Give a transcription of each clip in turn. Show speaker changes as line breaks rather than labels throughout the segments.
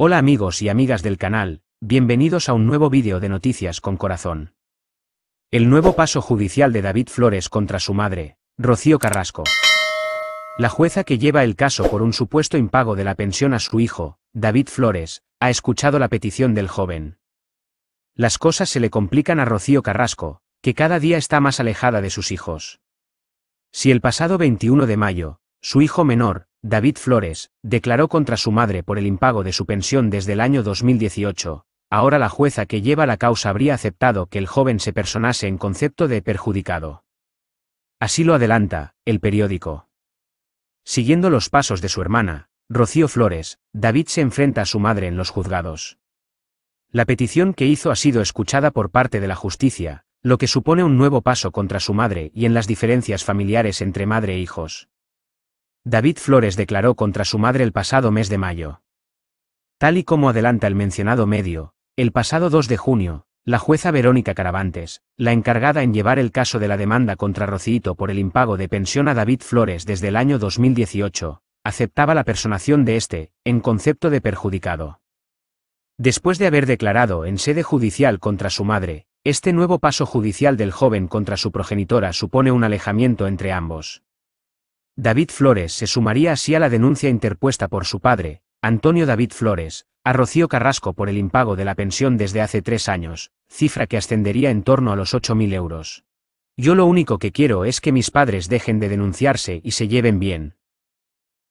Hola amigos y amigas del canal, bienvenidos a un nuevo vídeo de Noticias con Corazón. El nuevo paso judicial de David Flores contra su madre, Rocío Carrasco. La jueza que lleva el caso por un supuesto impago de la pensión a su hijo, David Flores, ha escuchado la petición del joven. Las cosas se le complican a Rocío Carrasco, que cada día está más alejada de sus hijos. Si el pasado 21 de mayo, su hijo menor, David Flores, declaró contra su madre por el impago de su pensión desde el año 2018. Ahora la jueza que lleva la causa habría aceptado que el joven se personase en concepto de perjudicado. Así lo adelanta, el periódico. Siguiendo los pasos de su hermana, Rocío Flores, David se enfrenta a su madre en los juzgados. La petición que hizo ha sido escuchada por parte de la justicia, lo que supone un nuevo paso contra su madre y en las diferencias familiares entre madre e hijos. David Flores declaró contra su madre el pasado mes de mayo. Tal y como adelanta el mencionado medio, el pasado 2 de junio, la jueza Verónica Caravantes, la encargada en llevar el caso de la demanda contra Rocito por el impago de pensión a David Flores desde el año 2018, aceptaba la personación de este, en concepto de perjudicado. Después de haber declarado en sede judicial contra su madre, este nuevo paso judicial del joven contra su progenitora supone un alejamiento entre ambos. David Flores se sumaría así a la denuncia interpuesta por su padre, Antonio David Flores, a Rocío Carrasco por el impago de la pensión desde hace tres años, cifra que ascendería en torno a los 8.000 euros. Yo lo único que quiero es que mis padres dejen de denunciarse y se lleven bien.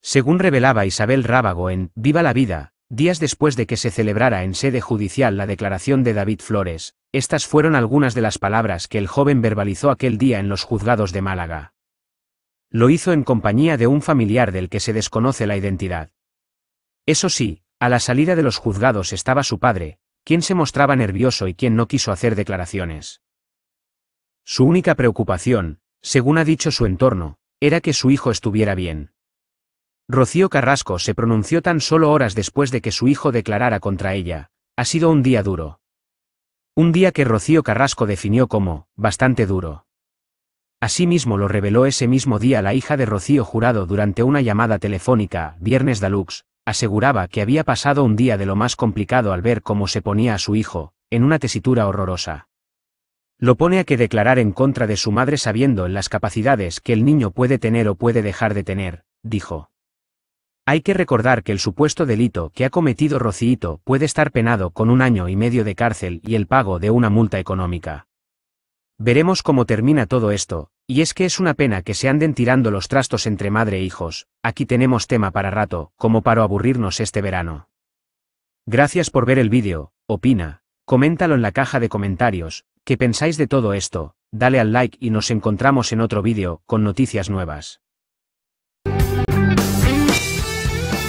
Según revelaba Isabel Rábago en Viva la Vida, días después de que se celebrara en sede judicial la declaración de David Flores, estas fueron algunas de las palabras que el joven verbalizó aquel día en los juzgados de Málaga. Lo hizo en compañía de un familiar del que se desconoce la identidad. Eso sí, a la salida de los juzgados estaba su padre, quien se mostraba nervioso y quien no quiso hacer declaraciones. Su única preocupación, según ha dicho su entorno, era que su hijo estuviera bien. Rocío Carrasco se pronunció tan solo horas después de que su hijo declarara contra ella. Ha sido un día duro. Un día que Rocío Carrasco definió como bastante duro. Asimismo lo reveló ese mismo día la hija de Rocío Jurado durante una llamada telefónica, Viernes Dalux, aseguraba que había pasado un día de lo más complicado al ver cómo se ponía a su hijo, en una tesitura horrorosa. Lo pone a que declarar en contra de su madre sabiendo en las capacidades que el niño puede tener o puede dejar de tener, dijo. Hay que recordar que el supuesto delito que ha cometido Rocito puede estar penado con un año y medio de cárcel y el pago de una multa económica. Veremos cómo termina todo esto, y es que es una pena que se anden tirando los trastos entre madre e hijos, aquí tenemos tema para rato, como para aburrirnos este verano. Gracias por ver el vídeo, opina, coméntalo en la caja de comentarios, ¿qué pensáis de todo esto? Dale al like y nos encontramos en otro vídeo, con noticias nuevas.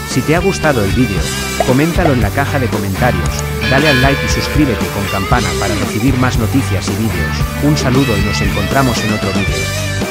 Si te ha gustado el vídeo, coméntalo en la caja de comentarios, Dale al like y suscríbete con campana para recibir más noticias y vídeos. Un saludo y nos encontramos en otro vídeo.